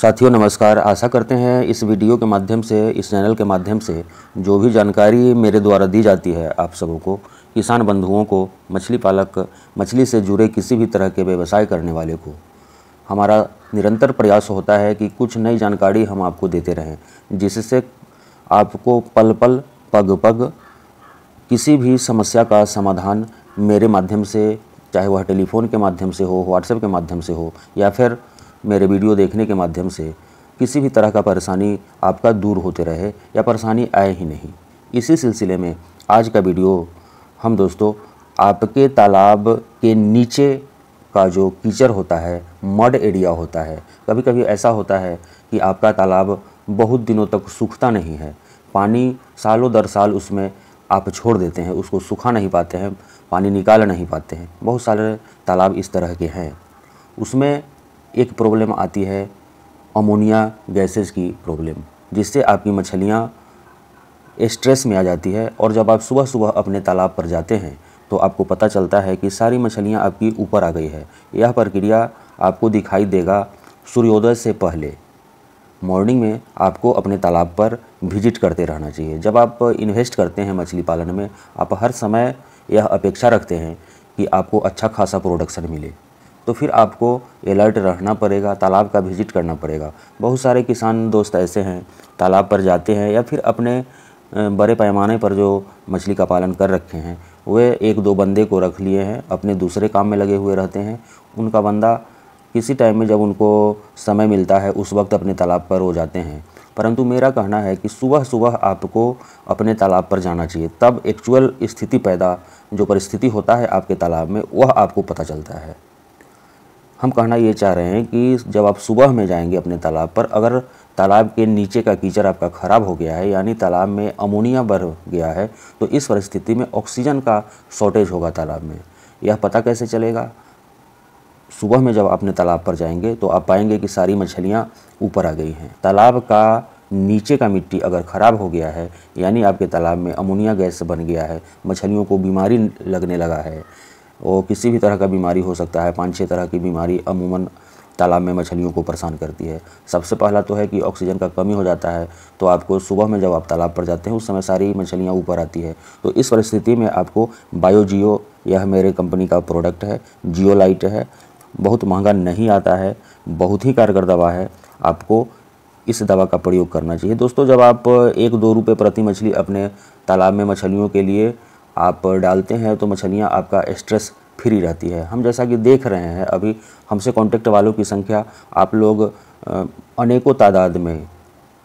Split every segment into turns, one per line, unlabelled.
साथियों नमस्कार आशा करते हैं इस वीडियो के माध्यम से इस चैनल के माध्यम से जो भी जानकारी मेरे द्वारा दी जाती है आप सबों को किसान बंधुओं को मछली पालक मछली से जुड़े किसी भी तरह के व्यवसाय करने वाले को हमारा निरंतर प्रयास होता है कि कुछ नई जानकारी हम आपको देते रहें जिससे आपको पल पल पग पग किसी भी समस्या का समाधान मेरे माध्यम से चाहे वह टेलीफोन के माध्यम से हो व्हाट्सएप के माध्यम से हो या फिर मेरे वीडियो देखने के माध्यम से किसी भी तरह का परेशानी आपका दूर होते रहे या परेशानी आए ही नहीं इसी सिलसिले में आज का वीडियो हम दोस्तों आपके तालाब के नीचे का जो कीचड़ होता है मड एरिया होता है कभी कभी ऐसा होता है कि आपका तालाब बहुत दिनों तक सूखता नहीं है पानी सालों दर साल उसमें आप छोड़ देते हैं उसको सूखा नहीं पाते हैं पानी निकाल नहीं पाते हैं बहुत सारे तालाब इस तरह के हैं उसमें एक प्रॉब्लम आती है अमोनिया गैसेस की प्रॉब्लम जिससे आपकी मछलियाँ स्ट्रेस में आ जाती है और जब आप सुबह सुबह अपने तालाब पर जाते हैं तो आपको पता चलता है कि सारी मछलियाँ आपकी ऊपर आ गई है यह प्रक्रिया आपको दिखाई देगा सूर्योदय से पहले मॉर्निंग में आपको अपने तालाब पर विजिट करते रहना चाहिए जब आप इन्वेस्ट करते हैं मछली पालन में आप हर समय यह अपेक्षा रखते हैं कि आपको अच्छा खासा प्रोडक्शन मिले तो फिर आपको अलर्ट रहना पड़ेगा तालाब का विजिट करना पड़ेगा बहुत सारे किसान दोस्त ऐसे हैं तालाब पर जाते हैं या फिर अपने बड़े पैमाने पर जो मछली का पालन कर रखे हैं वे एक दो बंदे को रख लिए हैं अपने दूसरे काम में लगे हुए रहते हैं उनका बंदा किसी टाइम में जब उनको समय मिलता है उस वक्त अपने तालाब पर हो जाते हैं परंतु मेरा कहना है कि सुबह सुबह आपको अपने तालाब पर जाना चाहिए तब एक्चुअल स्थिति पैदा जो परिस्थिति होता है आपके तालाब में वह आपको पता चलता है हम कहना ये चाह रहे हैं कि जब आप सुबह में जाएंगे अपने तालाब पर अगर तालाब के नीचे का कीचड़ आपका ख़राब हो गया है यानी तालाब में अमोनिया भर गया है तो इस परिस्थिति में ऑक्सीजन का शॉर्टेज होगा तालाब में यह पता कैसे चलेगा सुबह में जब आपने तालाब पर जाएंगे तो आप पाएंगे कि सारी मछलियाँ ऊपर आ गई हैं तालाब का नीचे का मिट्टी अगर ख़राब हो गया है यानी आपके तालाब में अमोनिया गैस बन गया है मछलियों को बीमारी लगने लगा है और किसी भी तरह का बीमारी हो सकता है पाँच छः तरह की बीमारी अमूमन तालाब में मछलियों को परेशान करती है सबसे पहला तो है कि ऑक्सीजन का कमी हो जाता है तो आपको सुबह में जब आप तालाब पर जाते हैं उस समय सारी मछलियाँ ऊपर आती है तो इस परिस्थिति में आपको बायोजियो यह मेरे कंपनी का प्रोडक्ट है जियो लाइट है बहुत महंगा नहीं आता है बहुत ही कारगर दवा है आपको इस दवा का प्रयोग करना चाहिए दोस्तों जब आप एक दो रुपये प्रति मछली अपने तालाब में मछलियों के लिए आप डालते हैं तो मछलियाँ आपका स्ट्रेस फ्री रहती है हम जैसा कि देख रहे हैं अभी हमसे कॉन्टेक्ट वालों की संख्या आप लोग अनेकों तादाद में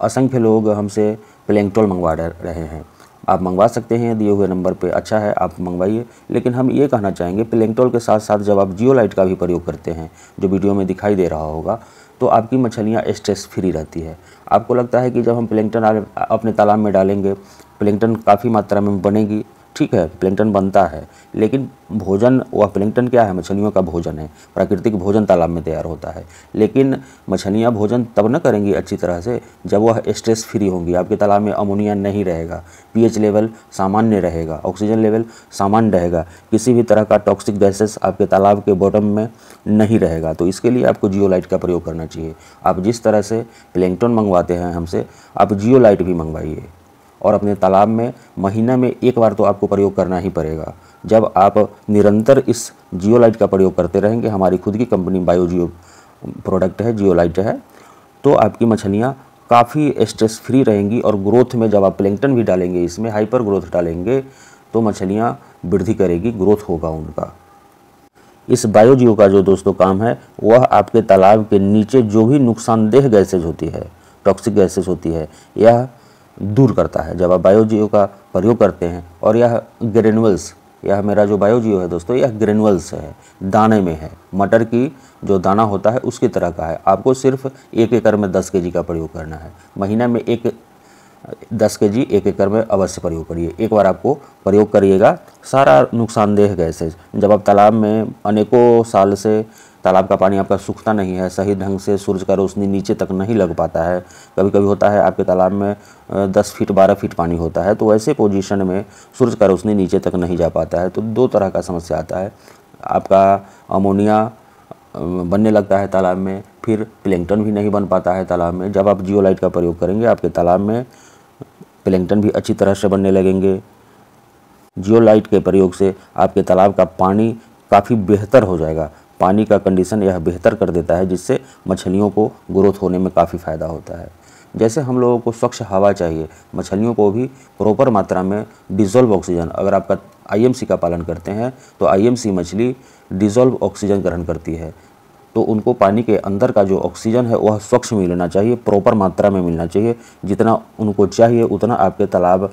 असंख्य लोग हमसे प्लेंगटोल मंगवा रहे हैं आप मंगवा सकते हैं दिए हुए नंबर पे अच्छा है आप मंगवाइए लेकिन हम ये कहना चाहेंगे प्लेंगटोल के साथ साथ जब आप जियो लाइट का भी प्रयोग करते हैं जो वीडियो में दिखाई दे रहा होगा तो आपकी मछलियाँ स्ट्रेस फ्री रहती है आपको लगता है कि जब हम प्लेंगटन अपने तालाब में डालेंगे प्लेंगटन काफ़ी मात्रा में बनेगी ठीक है प्लैंकटन बनता है लेकिन भोजन वह प्लैंकटन क्या है मछलियों का भोजन है प्राकृतिक भोजन तालाब में तैयार होता है लेकिन मछलियाँ भोजन तब न करेंगी अच्छी तरह से जब वह स्ट्रेस फ्री होंगी आपके तालाब में अमोनिया नहीं रहेगा पीएच लेवल सामान्य रहेगा ऑक्सीजन लेवल सामान्य रहेगा किसी भी तरह का टॉक्सिक गैसेस आपके तालाब के बॉटम में नहीं रहेगा तो इसके लिए आपको जियोलाइट का प्रयोग करना चाहिए आप जिस तरह से प्लेंगटन मंगवाते हैं हमसे आप जियोलाइट भी मंगवाइए और अपने तालाब में महीना में एक बार तो आपको प्रयोग करना ही पड़ेगा जब आप निरंतर इस जियोलाइट का प्रयोग करते रहेंगे हमारी खुद की कंपनी बायोजियो प्रोडक्ट है जियोलाइट है तो आपकी मछलियाँ काफ़ी स्ट्रेस फ्री रहेंगी और ग्रोथ में जब आप प्लेंगटन भी डालेंगे इसमें हाइपर ग्रोथ डालेंगे तो मछलियाँ वृद्धि करेगी ग्रोथ होगा उनका इस बायोजियो का जो दोस्तों काम है वह आपके तालाब के नीचे जो भी नुकसानदेह गैसेज होती है टॉक्सिक गैसेज होती है यह दूर करता है जब आप बायोजियो का प्रयोग करते हैं और यह ग्रेनुअल्स यह मेरा जो बायोजियो है दोस्तों यह ग्रेनुअल्स है दाने में है मटर की जो दाना होता है उसकी तरह का है आपको सिर्फ एक एकड़ में दस के का प्रयोग करना है महीना में एक दस के जी एक एकड़ में अवश्य प्रयोग करिए एक बार आपको प्रयोग करिएगा सारा नुकसानदेह गैसेज जब आप तालाब में अनेकों साल से तालाब का पानी आपका सूखता नहीं है सही ढंग से सूरज का रोशनी नीचे तक नहीं लग पाता है कभी कभी होता है आपके तालाब में दस फीट बारह फीट पानी होता है तो ऐसे पोजीशन में सूरज का रोशनी नीचे तक नहीं जा पाता है तो दो तरह का समस्या आता है आपका अमोनिया बनने लगता है तालाब में फिर प्लेंगटन भी नहीं बन पाता है तालाब में जब आप जियोलाइट का प्रयोग करेंगे आपके तालाब में प्लेंगटन भी अच्छी तरह से बनने लगेंगे जियोलाइट के प्रयोग से आपके तालाब का पानी काफ़ी बेहतर हो जाएगा पानी का कंडीशन यह बेहतर कर देता है जिससे मछलियों को ग्रोथ होने में काफ़ी फ़ायदा होता है जैसे हम लोगों को स्वच्छ हवा चाहिए मछलियों को भी प्रॉपर मात्रा में डिजोल्व ऑक्सीजन अगर आपका आईएमसी का पालन करते हैं तो आईएमसी मछली डिजोल्व ऑक्सीजन ग्रहण करती है तो उनको पानी के अंदर का जो ऑक्सीजन है वह स्वच्छ मिलना चाहिए प्रॉपर मात्रा में मिलना चाहिए जितना उनको चाहिए उतना आपके तालाब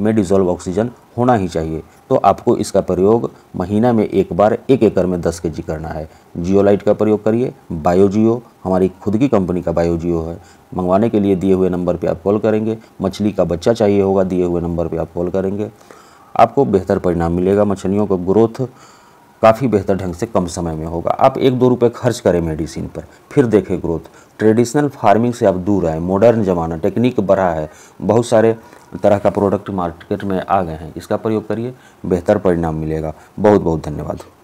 में डिजोल्व ऑक्सीजन होना ही चाहिए तो आपको इसका प्रयोग महीना में एक बार एक एकड़ में 10 के करना है जियोलाइट का प्रयोग करिए बायोजियो हमारी खुद की कंपनी का बायोजियो है मंगवाने के लिए दिए हुए नंबर पे आप कॉल करेंगे मछली का बच्चा चाहिए होगा दिए हुए नंबर पे आप कॉल करेंगे आपको बेहतर परिणाम मिलेगा मछलियों का ग्रोथ काफ़ी बेहतर ढंग से कम समय में होगा आप एक दो रुपये खर्च करें मेडिसिन पर फिर देखें ग्रोथ ट्रेडिशनल फार्मिंग से आप दूर आए मॉडर्न ज़माना टेक्निक बढ़ा है बहुत सारे तरह का प्रोडक्ट मार्केट में आ गए हैं इसका प्रयोग करिए बेहतर परिणाम मिलेगा बहुत बहुत धन्यवाद